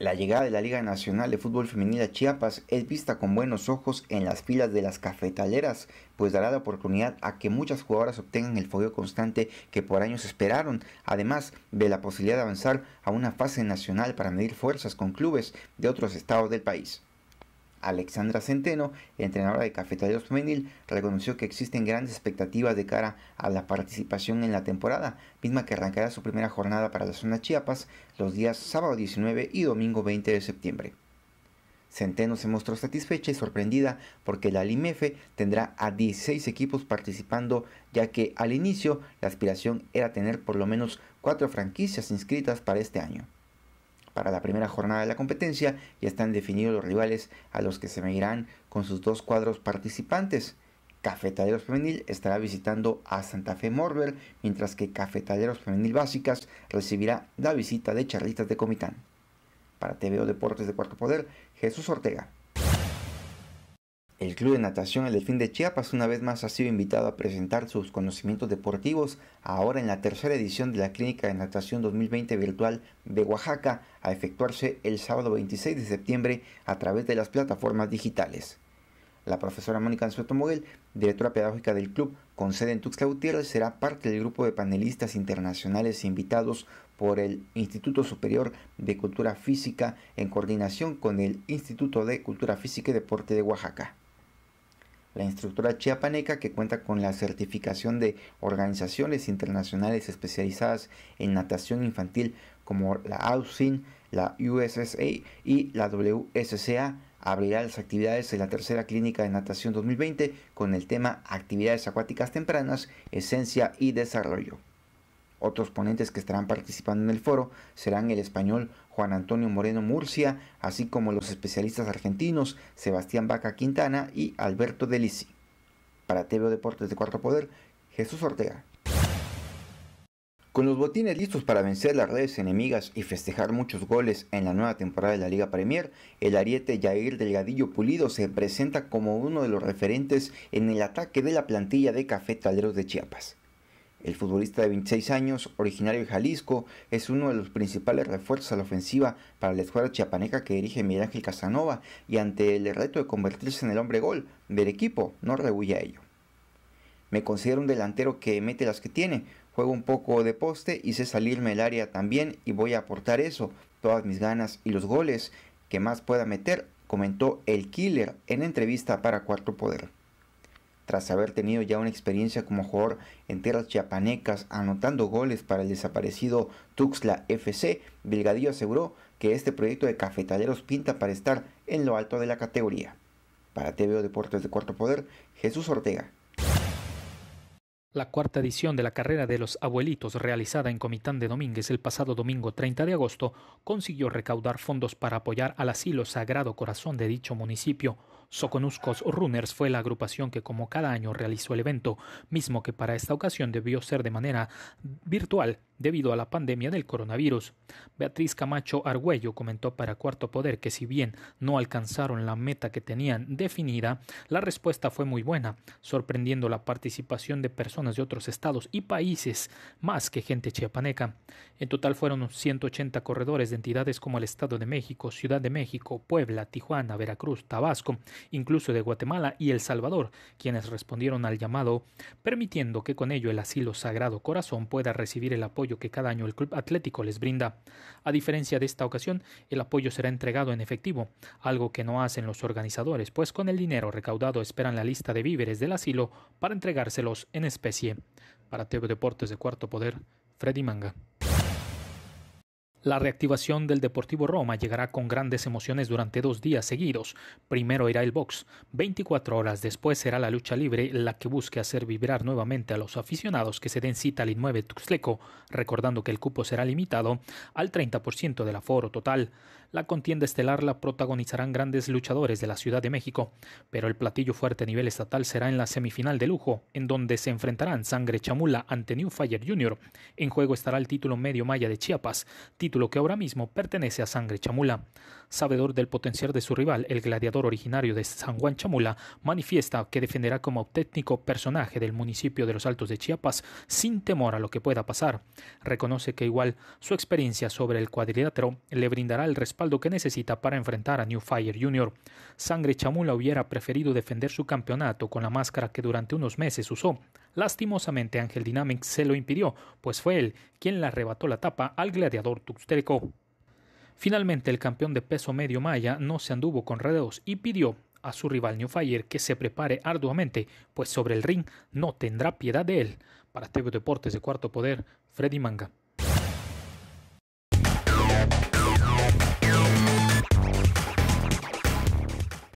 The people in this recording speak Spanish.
La llegada de la Liga Nacional de Fútbol Femenil a Chiapas es vista con buenos ojos en las filas de las cafetaleras, pues dará la oportunidad a que muchas jugadoras obtengan el fogueo constante que por años esperaron, además de la posibilidad de avanzar a una fase nacional para medir fuerzas con clubes de otros estados del país. Alexandra Centeno, entrenadora de Cafetaleros Femenil, reconoció que existen grandes expectativas de cara a la participación en la temporada, misma que arrancará su primera jornada para la zona Chiapas los días sábado 19 y domingo 20 de septiembre. Centeno se mostró satisfecha y sorprendida porque la LIMEFE tendrá a 16 equipos participando, ya que al inicio la aspiración era tener por lo menos cuatro franquicias inscritas para este año. Para la primera jornada de la competencia ya están definidos los rivales a los que se medirán con sus dos cuadros participantes. Cafetaleros Femenil estará visitando a Santa Fe Morber, mientras que Cafetaleros Femenil Básicas recibirá la visita de Charlitas de Comitán. Para TVO Deportes de Cuarto Poder, Jesús Ortega. El Club de Natación El Delfín de Chiapas una vez más ha sido invitado a presentar sus conocimientos deportivos ahora en la tercera edición de la Clínica de Natación 2020 virtual de Oaxaca a efectuarse el sábado 26 de septiembre a través de las plataformas digitales. La profesora Mónica Anzueto Moguel, directora pedagógica del club con sede en Tuxtla Gutiérrez, será parte del grupo de panelistas internacionales invitados por el Instituto Superior de Cultura Física en coordinación con el Instituto de Cultura Física y Deporte de Oaxaca. La instructora chiapaneca, que cuenta con la certificación de organizaciones internacionales especializadas en natación infantil como la AUSIN, la USSA y la WSCA, abrirá las actividades de la tercera clínica de natación 2020 con el tema Actividades acuáticas tempranas, esencia y desarrollo. Otros ponentes que estarán participando en el foro serán el español Juan Antonio Moreno Murcia, así como los especialistas argentinos Sebastián Vaca Quintana y Alberto Delisi. Para TV Deportes de Cuarto Poder, Jesús Ortega. Con los botines listos para vencer las redes enemigas y festejar muchos goles en la nueva temporada de la Liga Premier, el ariete Jair Delgadillo Pulido se presenta como uno de los referentes en el ataque de la plantilla de Café Taleros de Chiapas. El futbolista de 26 años, originario de Jalisco, es uno de los principales refuerzos a la ofensiva para la escuadra chiapaneca que dirige Miguel Ángel Casanova y ante el reto de convertirse en el hombre gol del equipo, no rehuye a ello. Me considero un delantero que mete las que tiene, juego un poco de poste y sé salirme el área también y voy a aportar eso, todas mis ganas y los goles que más pueda meter, comentó el killer en entrevista para Cuarto Poder tras haber tenido ya una experiencia como jugador en tierras chiapanecas anotando goles para el desaparecido Tuxtla FC, Vilgadillo aseguró que este proyecto de cafetaleros pinta para estar en lo alto de la categoría. Para TVO Deportes de Cuarto Poder, Jesús Ortega. La cuarta edición de la carrera de los abuelitos realizada en Comitán de Domínguez el pasado domingo 30 de agosto consiguió recaudar fondos para apoyar al asilo Sagrado Corazón de dicho municipio. Soconuscos Runners fue la agrupación que como cada año realizó el evento, mismo que para esta ocasión debió ser de manera virtual debido a la pandemia del coronavirus. Beatriz Camacho Argüello comentó para Cuarto Poder que si bien no alcanzaron la meta que tenían definida, la respuesta fue muy buena, sorprendiendo la participación de personas de otros estados y países más que gente chiapaneca. En total fueron 180 corredores de entidades como el Estado de México, Ciudad de México, Puebla, Tijuana, Veracruz, Tabasco, incluso de Guatemala y El Salvador, quienes respondieron al llamado, permitiendo que con ello el asilo Sagrado Corazón pueda recibir el apoyo que cada año el Club Atlético les brinda. A diferencia de esta ocasión, el apoyo será entregado en efectivo, algo que no hacen los organizadores, pues con el dinero recaudado esperan la lista de víveres del asilo para entregárselos en especie. Para Deportes de Cuarto Poder, Freddy Manga. La reactivación del Deportivo Roma llegará con grandes emociones durante dos días seguidos. Primero irá el box, 24 horas después será la lucha libre la que busque hacer vibrar nuevamente a los aficionados que se den cita al Inmueve Tuxleco, recordando que el cupo será limitado al 30% del aforo total. La contienda estelar la protagonizarán grandes luchadores de la Ciudad de México, pero el platillo fuerte a nivel estatal será en la semifinal de lujo, en donde se enfrentarán Sangre Chamula ante New Fire Jr. En juego estará el título medio maya de Chiapas, título que ahora mismo pertenece a Sangre Chamula. Sabedor del potencial de su rival, el gladiador originario de San Juan Chamula manifiesta que defenderá como técnico personaje del municipio de los Altos de Chiapas sin temor a lo que pueda pasar. Reconoce que igual su experiencia sobre el cuadrilátero le brindará el respaldo que necesita para enfrentar a New Fire junior Sangre Chamula hubiera preferido defender su campeonato con la máscara que durante unos meses usó. Lastimosamente Ángel Dynamics se lo impidió, pues fue él quien le arrebató la tapa al gladiador tuxteco. Finalmente el campeón de peso medio maya no se anduvo con rodeos y pidió a su rival Newfire que se prepare arduamente, pues sobre el ring no tendrá piedad de él. Para TV Deportes de Cuarto Poder, Freddy Manga.